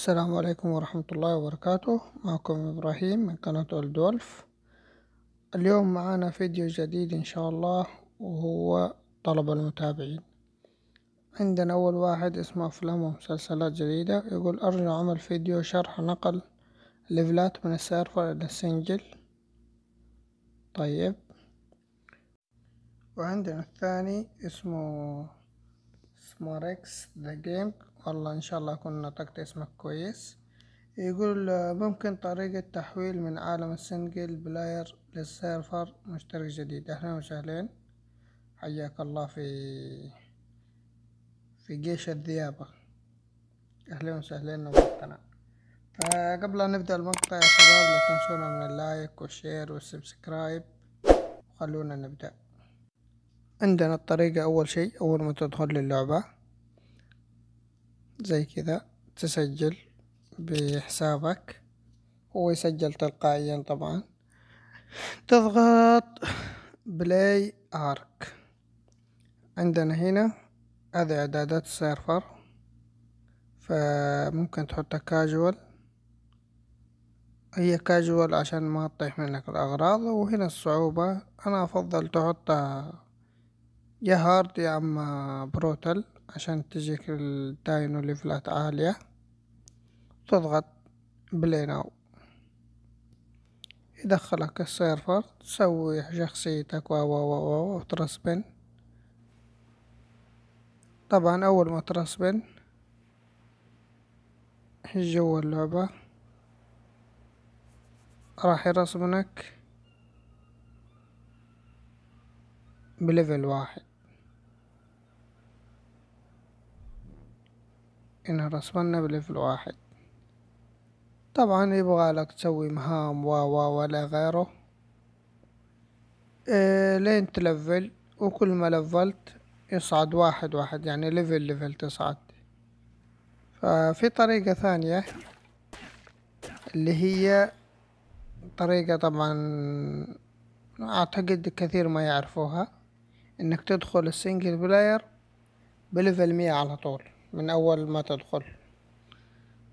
السلام عليكم ورحمة الله وبركاته معكم إبراهيم من قناة الدولف اليوم معنا فيديو جديد إن شاء الله وهو طلب المتابعين عندنا أول واحد اسمه أفلام ومسلسلات جديدة يقول أرجو عمل فيديو شرح نقل ليفلات من السيرفر إلى السنجل طيب وعندنا الثاني اسمه سماركس ذا جيم والله ان شاء الله اكون نطقت اسمك كويس يقول ممكن طريقة تحويل من عالم السنجل بلاير للسيرفر مشترك جديد اهلا وسهلا حياك الله في في جيش الذيابة اهلا وسهلا نورتنا قبل ان نبدأ المقطع يا شباب لا تنسونا من اللايك والشير والسبسكرايب وخلونا نبدأ عندنا الطريقة اول شيء اول ما تدخل للعبة زي كذا تسجل بحسابك هو يسجل تلقائيا طبعا تضغط بلاي ارك عندنا هنا هذه اعدادات السيرفر فممكن تحطها كاجوال هي كاجوال عشان ما تطيح منك الاغراض وهنا الصعوبة انا افضل تحطها يا هارد يا اما بروتل عشان تجيك الداينو ليفلات عالية تضغط بلاي ناو يدخلك السيرفر تسوي شخصيتك و و و و وترسبن طبعا أول ما ترسبن جوا اللعبة راح يرسبنك بليفل واحد انها رسمنا بليفل واحد طبعا يبغى لك تسوي مهام و و ولا غيره إيه لين تلفل وكل ما لفلت يصعد واحد واحد يعني ليفل ليفل تصعد ففي طريقة ثانية اللي هي طريقة طبعا أعتقد كثير ما يعرفوها إنك تدخل السنجل بلاير بليفل مية على طول من أول ما تدخل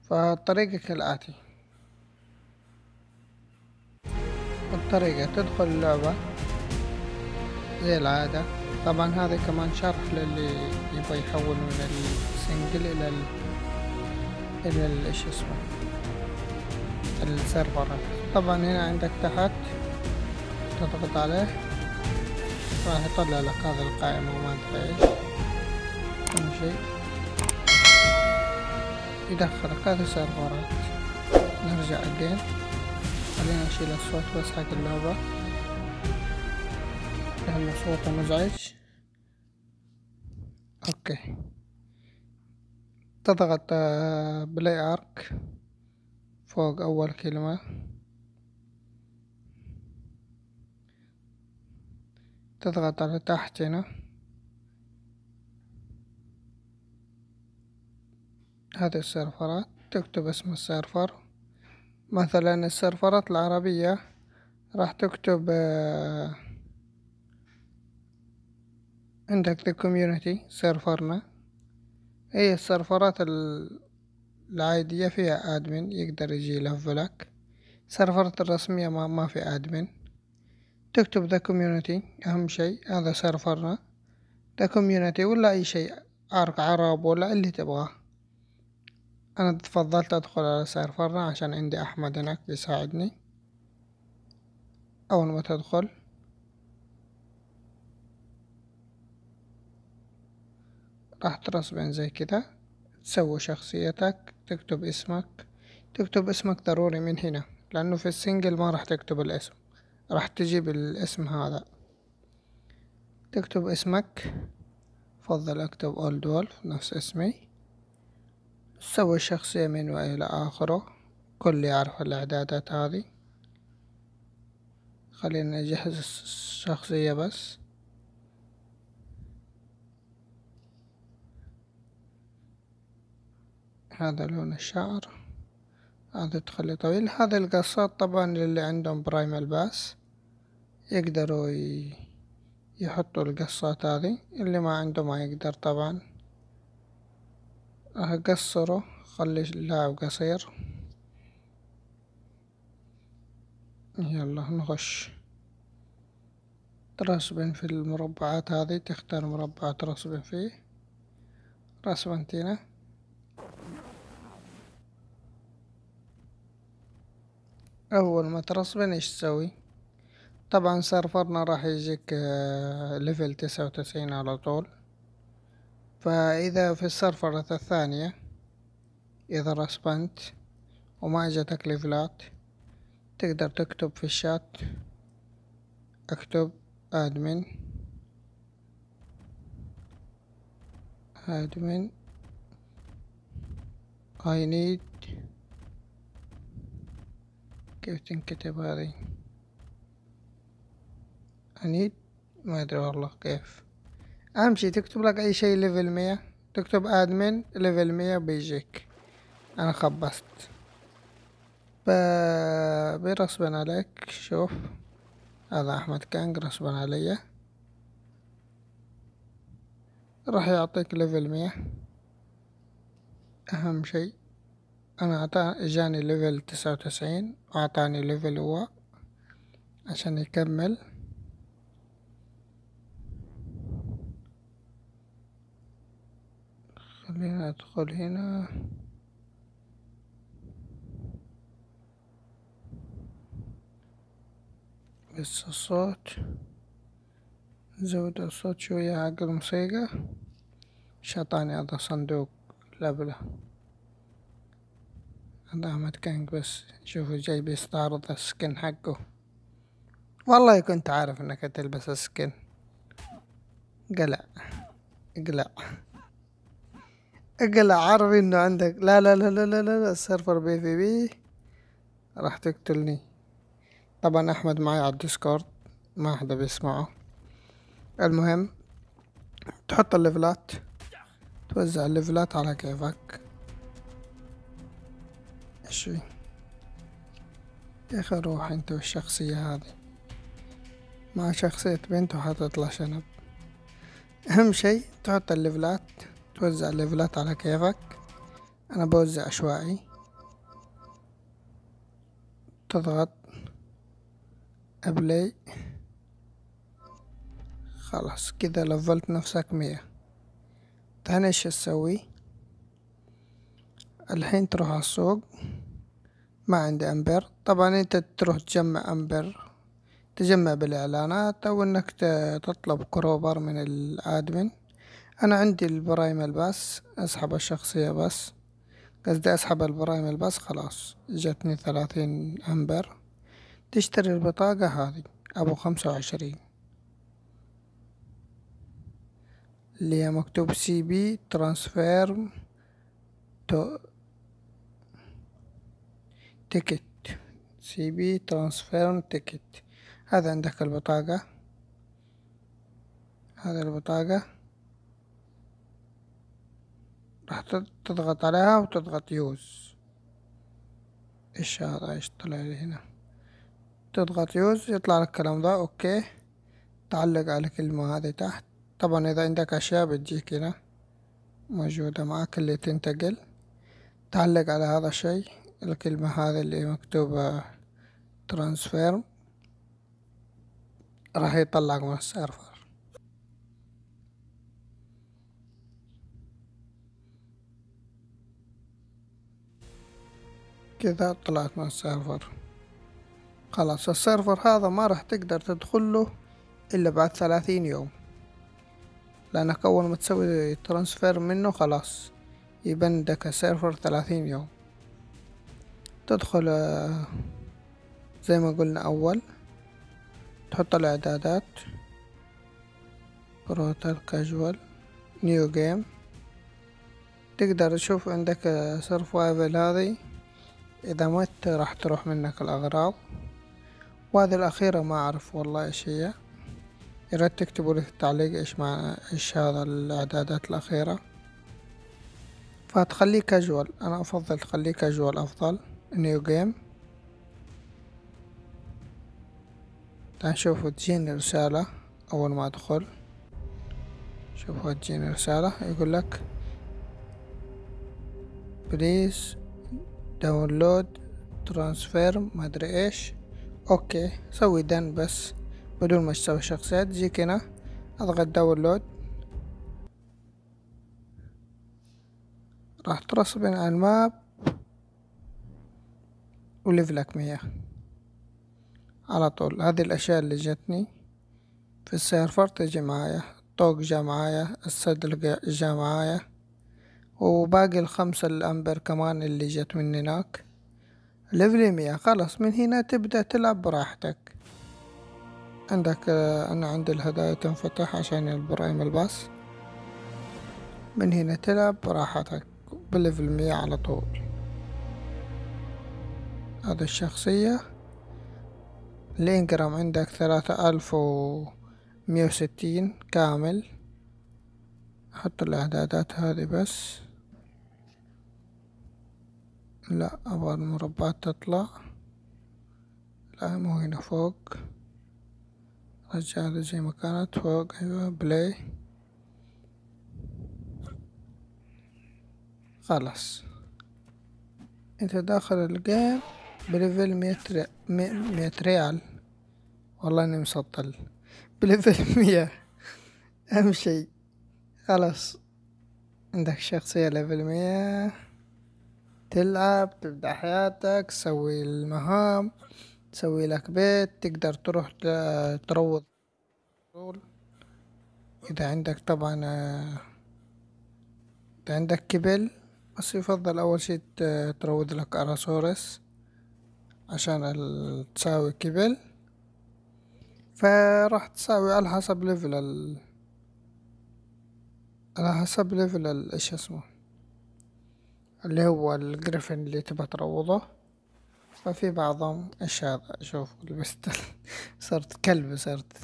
فالطريقة كالآتي الطريقة تدخل اللعبة زي العادة طبعا هذا كمان شرح للي يبغى يحول من السنجل إلى ال إلى ال إيش اسمه السيرفرات طبعا هنا عندك تحت تضغط عليه راح يطلع لك هذا القائمة وما أدري إيش شيء يدخلك هذا سيرفرات نرجع أجين خلينا نشيل الصوت بس حق اللعبة لأن صوته مزعج اوكي تضغط بلاي آه، ارك فوق اول كلمة تضغط على تحت هنا هذه السيرفرات تكتب اسم السيرفر مثلا السيرفرات العربية راح تكتب آه، عندك ذا كوميونتي سيرفرنا هي السيرفرات العادية فيها ادمن يقدر يجي يلفلك سيرفرات الرسمية ما, ما في ادمن تكتب ذا كوميونتي اهم شي هذا سيرفرنا ذا كوميونتي ولا اي شي عرق عرب ولا اللي تبغاه انا تفضلت ادخل على سيرفرنا عشان عندي احمد هناك بيساعدني اول ما تدخل راح ترسبين زي كده تسوي شخصيتك تكتب اسمك تكتب اسمك ضروري من هنا لانه في السنجل ما راح تكتب الاسم راح تجيب الاسم هذا تكتب اسمك فضل اكتب اولد وولف نفس اسمي سوى شخصية من وإلى آخره كل يعرف الإعدادات هذه خلينا نجهز الشخصية بس هذا لون الشعر هذا تخلي طويل هذا القصات طبعا اللي عندهم برايم الباس يقدروا يحطوا القصات هذه اللي ما عنده ما يقدر طبعا هقصره خلي اللاعب قصير يلا نخش ترسبن في المربعات هذه تختار مربع ترسبن فيه رسبنتينه أول ما ترسبن إيش تسوي طبعا سيرفرنا راح يجيك ليفل آه، تسعة وتسعين على طول فإذا في السيرفر الثانية إذا رسبنت وما جاتك ليفلات تقدر تكتب في الشات اكتب أدمن أدمن I need كيف تنكتب هذه I need ما أدري والله كيف اهم شي تكتب لك اي شي ليفل مية تكتب ادمن ليفل مية بيجيك انا خبصت ب... بغصبا عليك شوف هذا احمد كانج غصبا عليا راح يعطيك ليفل مية اهم شي انا عطا جاني ليفل تسعة وتسعين واعطاني ليفل هو عشان يكمل هنا ادخل هنا بس الصوت نزود الصوت شوية حق الموسيقى شطاني هذا صندوق لبلة هذا أحمد كانك بس شوفوا جاي بيستعرض السكن حقه والله كنت عارف انك تلبس السكن قلع قلق اقلع عربي انه عندك لا لا لا لا لا, لا, السيرفر بي في بي راح تقتلني طبعا احمد معي على الديسكورد ما حدا بيسمعه المهم تحط الليفلات توزع الليفلات على كيفك ايش يا اخي روح انت والشخصية هذه مع شخصية بنت وحتطلع شنب اهم شي تحط الليفلات توزع الليفلات على كيفك انا بوزع عشوائي تضغط ابلي خلاص كده لفلت نفسك مية ثاني ايش تسوي الحين تروح على السوق ما عندي امبر طبعا انت تروح تجمع امبر تجمع بالاعلانات او انك تطلب كروبر من الادمن انا عندي البرايم الباس اسحب الشخصية بس قصدي اسحب البرايم الباس خلاص جتني ثلاثين امبر تشتري البطاقة هذه ابو خمسة وعشرين اللي هي مكتوب سي بي ترانسفير تو تيكت سي بي ترانسفير تيكت هذا عندك البطاقة هذا البطاقة راح تضغط عليها وتضغط يوز ايش هذا ايش طلع لي هنا تضغط يوز يطلع لك الكلام ده اوكي تعلق على الكلمة هذه تحت طبعا اذا عندك اشياء بتجيك هنا موجودة معك اللي تنتقل تعلق على هذا الشيء الكلمة هذه اللي مكتوبة ترانسفيرم راح يطلعك من السيرفر كذا طلعت من السيرفر خلاص السيرفر هذا ما راح تقدر تدخله إلا بعد ثلاثين يوم لأنك أول ما تسوي ترانسفير منه خلاص يبندك السيرفر ثلاثين يوم تدخل آه، زي ما قلنا أول تحط الإعدادات روتر كاجوال نيو جيم تقدر تشوف عندك سيرفايفل هذه إذا مت راح تروح منك الأغراض وهذه الأخيرة ما أعرف والله إيش هي يريد تكتبوا لي في التعليق إيش معنى إيش هذا الإعدادات الأخيرة فتخليه كاجوال أنا أفضل تخليه كاجوال أفضل نيو جيم هنشوف تجيني رسالة أول ما أدخل شوفوا تجيني رسالة يقول لك بليز داونلود ترانسفير مدري ايش اوكي سوي دن بس بدون ما تسوي شخصيات زي هنا اضغط داونلود راح ترصب على الماب وليفلك مياه على طول هذه الأشياء اللي جتني في السيرفر تجي معايا الطوق جا معايا السد جا معايا وباقي الخمسة الأمبر كمان اللي جت من هناك ليفل مية خلاص من هنا تبدأ تلعب براحتك عندك أنا عندي الهدايا تنفتح عشان البرايم الباص من هنا تلعب براحتك بليفل مية على طول هذا الشخصية الانجرام عندك ثلاثة ألف ومية وستين كامل حط الإعدادات هذه بس لا أبغى المربعات تطلع لا مو هنا فوق رجعها زي ما كانت فوق أيوة بلاي خلاص انت داخل الجيم بليفل مية مية ريال والله اني مسطل بليفل مية اهم شي خلاص عندك شخصية ليفل مية تلعب تبدأ حياتك تسوي المهام تسوي لك بيت تقدر تروح تروض إذا عندك طبعا إذا عندك كبل بس يفضل أول شي تروض لك أراسورس عشان تساوي كبل فراح تساوي على حسب ليفل ال... على حسب ليفل ايش اسمه اللي هو الجريفن اللي تبى تروضه ففي بعضهم ايش هذا شوف لبست صرت كلب صرت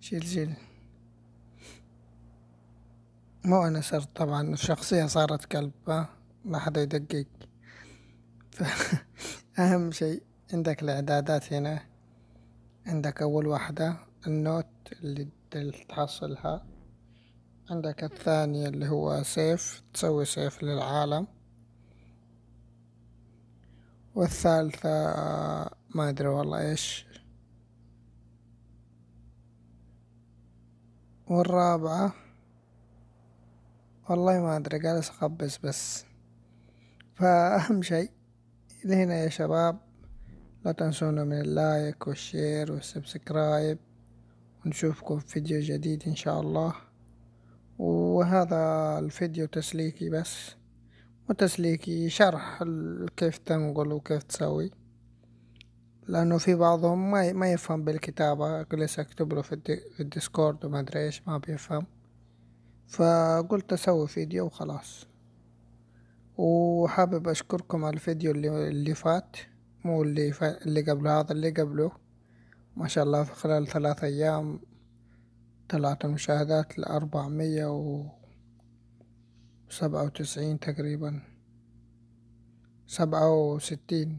شيل شيل مو انا صرت طبعا الشخصية صارت كلب ما حدا يدقق اهم شيء عندك الاعدادات هنا عندك اول واحدة النوت اللي تحصلها عندك الثانية اللي هو سيف تسوي سيف للعالم والثالثة آه، ما أدري والله إيش والرابعة والله ما أدري جالس أخبص بس فأهم شيء لهنا يا شباب لا تنسونا من اللايك والشير والسبسكرايب ونشوفكم في فيديو جديد إن شاء الله وهذا الفيديو تسليكي بس وتسليكي شرح كيف تنقل وكيف تسوي لأنه في بعضهم ما ما يفهم بالكتابة جلس أكتب له في, الديسكورد وما أدري إيش ما بيفهم فقلت أسوي فيديو وخلاص وحابب أشكركم على الفيديو اللي, اللي فات مو اللي, فات اللي قبل هذا اللي قبله ما شاء الله في خلال ثلاث أيام طلعت المشاهدات لأربعمية وسبعة وتسعين تقريبا سبعة وستين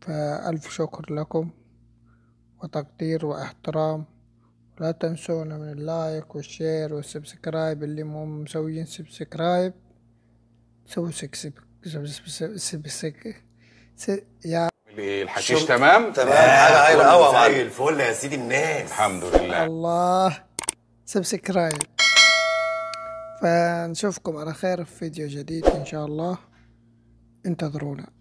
فألف شكر لكم وتقدير واحترام لا تنسونا من اللايك والشير والسبسكرايب اللي مو مسويين سبسكرايب سووا سبسكرايب سبسك سبسك يا الحشيش تمام تمام حاجه عيل قوي زي الفل يا سيدي الناس الحمد لله الله سبسكرايب فنشوفكم على خير في فيديو جديد ان شاء الله انتظرونا